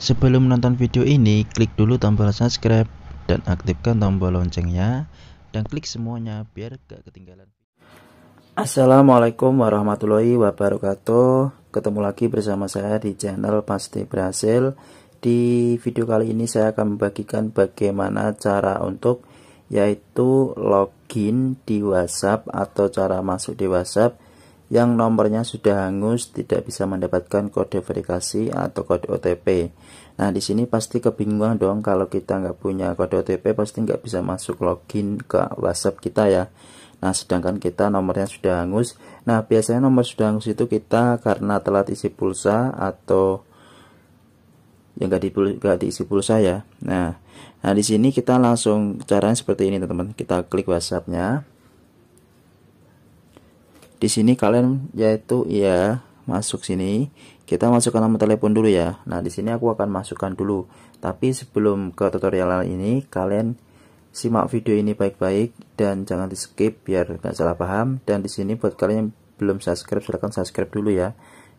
Sebelum menonton video ini, klik dulu tombol subscribe dan aktifkan tombol loncengnya dan klik semuanya biar gak ketinggalan. Assalamualaikum warahmatullahi wabarakatuh. Ketemu lagi bersama saya di channel Pasti Berhasil. Di video kali ini saya akan membagikan bagaimana cara untuk yaitu login di WhatsApp atau cara masuk di WhatsApp yang nomornya sudah hangus tidak bisa mendapatkan kode verifikasi atau kode OTP. Nah di sini pasti kebingungan dong kalau kita nggak punya kode OTP pasti nggak bisa masuk login ke WhatsApp kita ya. Nah sedangkan kita nomornya sudah hangus. Nah biasanya nomor sudah hangus itu kita karena telat isi pulsa atau yang nggak di, diisi pulsa ya. Nah nah di sini kita langsung caranya seperti ini teman-teman. Kita klik WhatsAppnya di sini kalian yaitu ya masuk sini kita masukkan nomor telepon dulu ya nah di sini aku akan masukkan dulu tapi sebelum ke tutorial ini kalian simak video ini baik-baik dan jangan di skip biar nggak salah paham dan di sini buat kalian yang belum subscribe silahkan subscribe dulu ya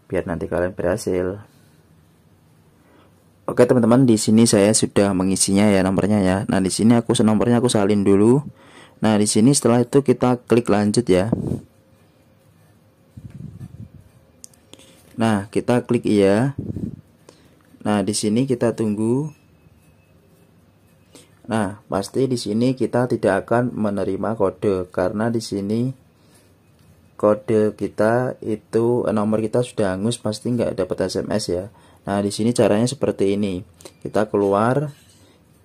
biar nanti kalian berhasil Oke teman-teman di sini saya sudah mengisinya ya nomornya ya nah di sini aku nomornya aku salin dulu nah di sini setelah itu kita klik lanjut ya Nah, kita klik iya. Nah, di sini kita tunggu. Nah, pasti di sini kita tidak akan menerima kode karena di sini kode kita itu nomor kita sudah hangus pasti nggak dapat SMS ya. Nah, di sini caranya seperti ini. Kita keluar,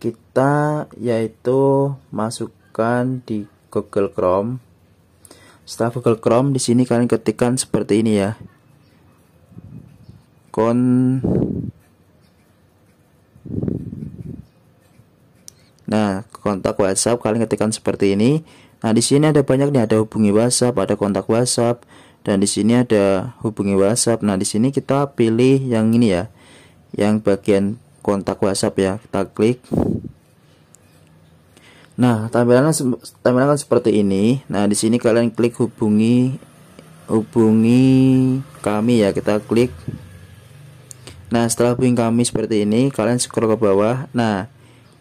kita yaitu masukkan di Google Chrome. Setelah Google Chrome di sini kalian ketikkan seperti ini ya. Nah, kontak WhatsApp kalian ketikkan seperti ini. Nah, di sini ada banyak nih, ada hubungi WhatsApp, ada kontak WhatsApp, dan di sini ada hubungi WhatsApp. Nah, di sini kita pilih yang ini ya. Yang bagian kontak WhatsApp ya, kita klik. Nah, tampilannya tampilan kan seperti ini. Nah, di sini kalian klik hubungi hubungi kami ya, kita klik Nah, setelah puing kami seperti ini, kalian scroll ke bawah. Nah,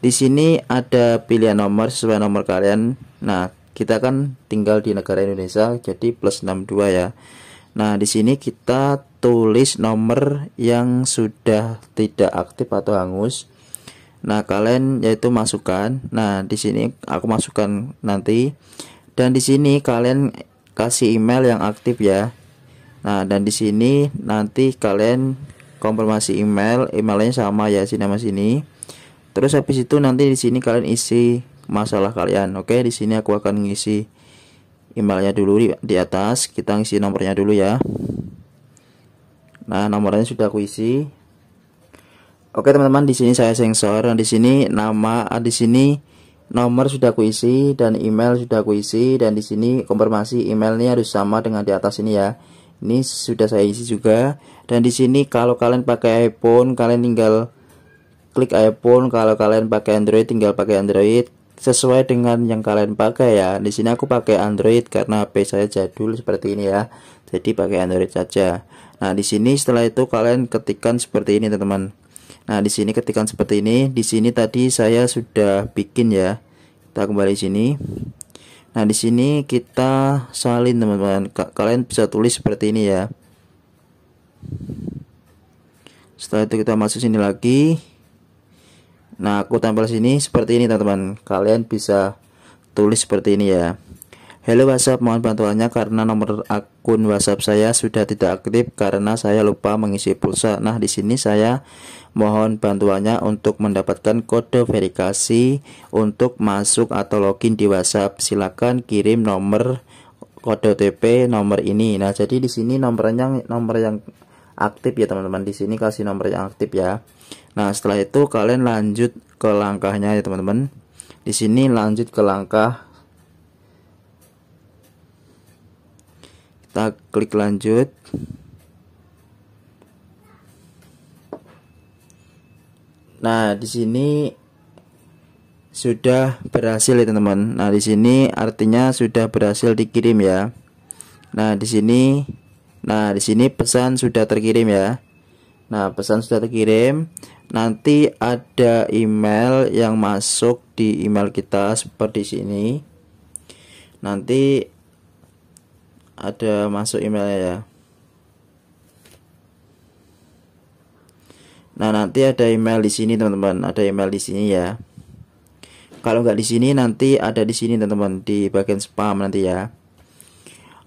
di sini ada pilihan nomor sesuai nomor kalian. Nah, kita kan tinggal di negara Indonesia, jadi plus 62 ya. Nah, di sini kita tulis nomor yang sudah tidak aktif atau hangus. Nah, kalian yaitu masukkan. Nah, di sini aku masukkan nanti. Dan di sini kalian kasih email yang aktif ya. Nah, dan di sini nanti kalian konfirmasi email emailnya sama ya sini nama sini terus habis itu nanti di sini kalian isi masalah kalian oke di sini aku akan ngisi emailnya dulu di, di atas kita ngisi nomornya dulu ya nah nomornya sudah aku isi oke teman-teman di sini saya sensor nah, di sini nama ah, di sini nomor sudah aku isi dan email sudah aku isi dan di sini konfirmasi emailnya harus sama dengan di atas ini ya ini sudah saya isi juga dan di sini kalau kalian pakai iPhone kalian tinggal klik iPhone kalau kalian pakai Android tinggal pakai Android sesuai dengan yang kalian pakai ya di sini aku pakai Android karena HP saya jadul seperti ini ya jadi pakai Android saja nah di sini setelah itu kalian ketikkan seperti ini teman-teman nah di sini ketikkan seperti ini di sini tadi saya sudah bikin ya kita kembali sini Nah, di sini kita salin teman-teman. Kalian bisa tulis seperti ini ya. Setelah itu kita masuk sini lagi. Nah, aku tampil sini seperti ini teman-teman. Kalian bisa tulis seperti ini ya. Halo WhatsApp, mohon bantuannya karena nomor akun WhatsApp saya sudah tidak aktif karena saya lupa mengisi pulsa. Nah, di sini saya mohon bantuannya untuk mendapatkan kode verifikasi untuk masuk atau login di WhatsApp. Silakan kirim nomor kode OTP nomor ini. Nah, jadi di sini nomornya nomor yang aktif ya, teman-teman. Di sini kasih nomor yang aktif ya. Nah, setelah itu kalian lanjut ke langkahnya ya, teman-teman. Di sini lanjut ke langkah kita klik lanjut nah di sini sudah berhasil ya teman-teman. Nah, di sini artinya sudah berhasil dikirim ya. Nah, di sini nah di sini pesan sudah terkirim ya. Nah, pesan sudah terkirim. Nanti ada email yang masuk di email kita seperti sini. Nanti ada masuk emailnya ya Nah nanti ada email di sini teman-teman, ada email di sini ya. Kalau nggak di sini nanti ada di sini teman-teman di bagian spam nanti ya.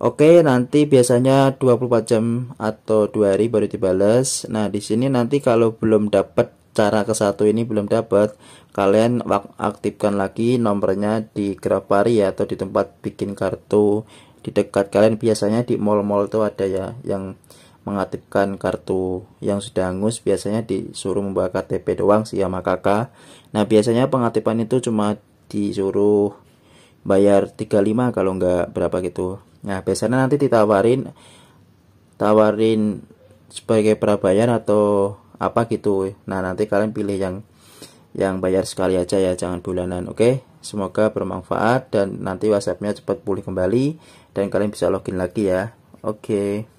Oke nanti biasanya 24 jam atau dua hari baru dibales. Nah di sini nanti kalau belum dapat cara ke satu ini belum dapat, kalian aktifkan lagi nomornya di Grafari ya, atau di tempat bikin kartu di dekat kalian biasanya di mall-mall itu ada ya yang mengaktifkan kartu yang sudah hangus biasanya disuruh membawa KTP doang sih sama kakak nah biasanya pengaktifan itu cuma disuruh bayar 35 kalau nggak berapa gitu nah biasanya nanti ditawarin tawarin sebagai prabayar atau apa gitu nah nanti kalian pilih yang yang bayar sekali aja ya jangan bulanan oke okay? Semoga bermanfaat dan nanti WhatsAppnya cepat pulih kembali dan kalian bisa login lagi ya. Oke. Okay.